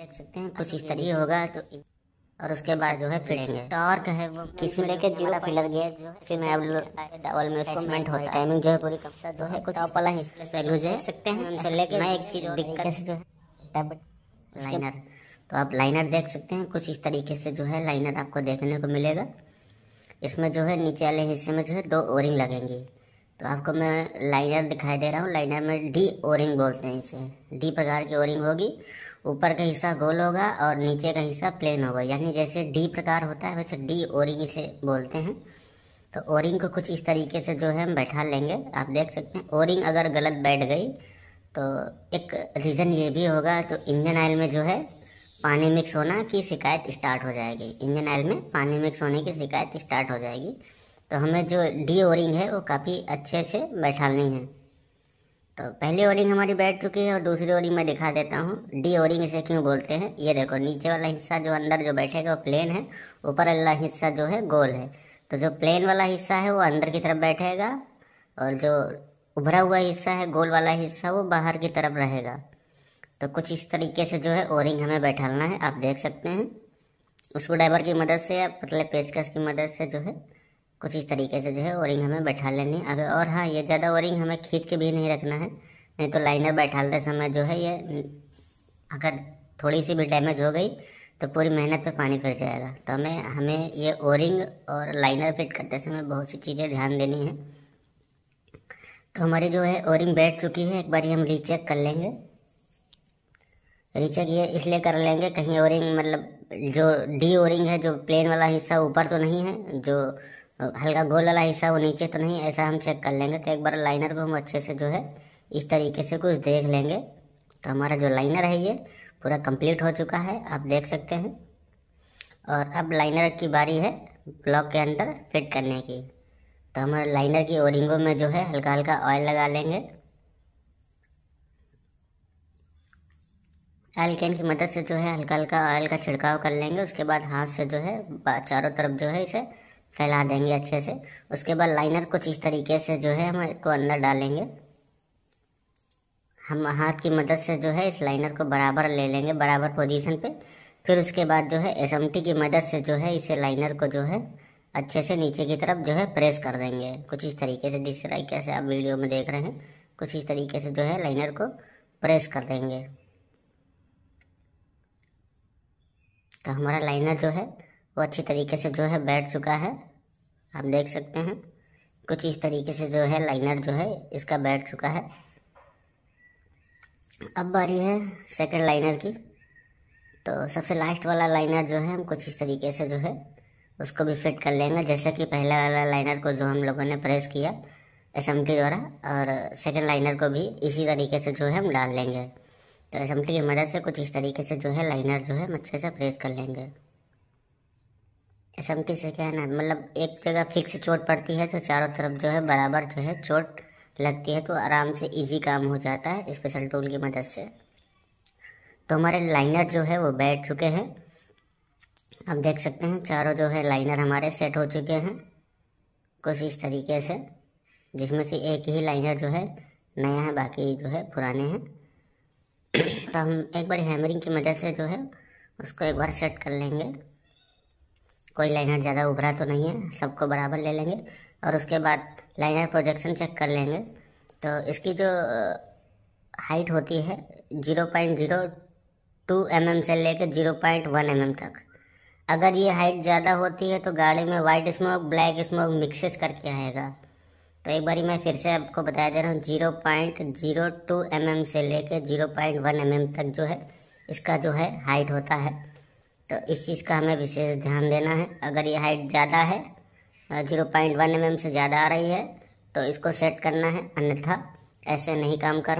देख सकते हैं कुछ इस तरह होगा तो और उसके बाद जो है फिरेंगे टॉर्क है वो किसी लेके जुड़ा फिलर गेज जो है में अब डबल में उसको मेंट होता है टाइमिंग जो है पूरी कब्जा जो है हाँ, कुछ टॉप वाला ही पहलू जो है सकते हैं उनसे लेके मैं एक चीज दिक्कत से जो है लाइनर तो आप लाइनर देख सकते हैं कुछ इस तरीके से जो है लाइनर आपको देखने को मिलेगा इसमें जो है नीचे वाले हिस्से में जो है दो ओरिंग लगेंगी तो आपको मैं लाइनर दिखाई दे रहा हूँ लाइनर में डी ओरिंग बोलते हैं इसे डी प्रकार की ओरिंग होगी ऊपर का हिस्सा गोल होगा और नीचे का हिस्सा प्लेन होगा यानी जैसे डी प्रकार होता है वैसे डी ओरिंग इसे बोलते हैं तो ओरिंग को कुछ इस तरीके से जो है हम बैठा लेंगे आप देख सकते हैं ओरिंग अगर गलत बैठ गई तो एक रीज़न ये भी होगा तो इंजन ऑयल में जो है पानी मिक्स होना की शिकायत स्टार्ट हो जाएगी इंजन ऑयल में पानी मिक्स होने की शिकायत स्टार्ट हो जाएगी तो हमें जो डी ओरिंग है वो काफ़ी अच्छे से बैठानी है तो पहली ओरिंग हमारी बैठ चुकी है और दूसरी ओरिंग मैं दिखा देता हूँ डी ओरिंग इसे क्यों बोलते हैं ये देखो नीचे वाला हिस्सा जो अंदर जो बैठेगा वो प्लेन है ऊपर वाला हिस्सा जो है गोल है तो जो प्लेन वाला हिस्सा है वो अंदर की तरफ बैठेगा और जो उभरा हुआ हिस्सा है गोल वाला हिस्सा वो बाहर की तरफ रहेगा तो कुछ इस तरीके से जो है ओरिंग हमें बैठाना है आप देख सकते हैं उसको ड्राइवर की मदद से या पतले पेचकस की मदद से जो है कुछ इस तरीके से जो है ओरिंग हमें बैठा लेनी अगर और हाँ ये ज़्यादा ओरिंग हमें खींच के भी नहीं रखना है नहीं तो लाइनर बैठाते समय जो है ये अगर थोड़ी सी भी डैमेज हो गई तो पूरी मेहनत पे पानी फिर जाएगा तो हमें हमें ये ओरिंग और लाइनर फिट करते समय बहुत सी चीज़ें ध्यान देनी है तो हमारी जो है ओरिंग बैठ चुकी है एक बार हम रीचेक कर लेंगे रीचेक ये इसलिए कर लेंगे कहीं ओरिंग मतलब जो डी ओरिंग है जो प्लेन वाला हिस्सा ऊपर तो नहीं है जो हल्का गोल वाला हिस्सा वो नीचे तो नहीं ऐसा हम चेक कर लेंगे तो एक बार लाइनर को हम अच्छे से जो है इस तरीके से कुछ देख लेंगे तो हमारा जो लाइनर है ये पूरा कंप्लीट हो चुका है आप देख सकते हैं और अब लाइनर की बारी है ब्लॉक के अंदर फिट करने की तो हमारे लाइनर की ओरिंगों में जो है हल्का हल्का ऑयल लगा लेंगे ऑयल कैन की मदद से जो है हल्का हल्का ऑयल का छिड़काव कर लेंगे उसके बाद हाथ से जो है चारों तरफ जो है इसे फैला देंगे अच्छे से उसके बाद लाइनर कुछ इस तरीके से जो है हम इसको अंदर डालेंगे हम हाथ की मदद से जो है इस लाइनर को बराबर ले लेंगे बराबर पोजीशन पे फिर उसके बाद जो है एस की मदद से जो है इसे लाइनर को जो है अच्छे से नीचे की तरफ जो है प्रेस कर देंगे कुछ इस तरीके से जिस तरीके से आप वीडियो में देख रहे हैं कुछ इस तरीके से जो है लाइनर को प्रेस कर देंगे तो हमारा लाइनर जो है वो अच्छी तरीके से जो है बैठ चुका है आप देख सकते हैं कुछ इस तरीके से जो है लाइनर जो है इसका बैठ चुका है अब बारी है सेकंड लाइनर की तो सबसे लास्ट वाला लाइनर जो है हम कुछ इस तरीके से जो है उसको भी फिट कर लेंगे जैसे कि पहला वाला लाइनर को जो हम लोगों ने प्रेस किया एस द्वारा और सेकंड लाइनर को भी इसी तरीके से जो है हम डाल लेंगे तो एस की मदद से कुछ इस तरीके से जो है लाइनर जो है हम अच्छे से प्रेस कर लेंगे एसएमटी से क्या है ना मतलब एक जगह फिक्स चोट पड़ती है तो चारों तरफ जो है बराबर जो है चोट लगती है तो आराम से इजी काम हो जाता है स्पेशल टूल की मदद से तो हमारे लाइनर जो है वो बैठ चुके हैं आप देख सकते हैं चारों जो है लाइनर हमारे सेट हो चुके हैं कुछ इस तरीके से जिसमें से एक ही लाइनर जो है नया है बाकी जो है पुराने हैं तो हम एक बार हैमरिंग की मदद से जो है उसको एक बार सेट कर लेंगे कोई लाइनर ज़्यादा उभरा तो नहीं है सबको बराबर ले लेंगे और उसके बाद लाइनर प्रोजेक्शन चेक कर लेंगे तो इसकी जो हाइट होती है zero point zero two M M से लेकर zero point one M M तक अगर ये हाइट ज़्यादा होती है तो गाड़ी में white smoke black smoke mixes करके आएगा तो एक बारी मैं फिर से आपको बताया दे रहा हूँ zero point zero two M M से लेकर zero point one M M तक जो है इसका जो है हाइट होता है तो इस चीज़ का हमें विशेष ध्यान देना है अगर ये हाइट ज़्यादा है जीरो पॉइंट वन एम से ज़्यादा आ रही है तो इसको सेट करना है अन्यथा ऐसे नहीं काम करना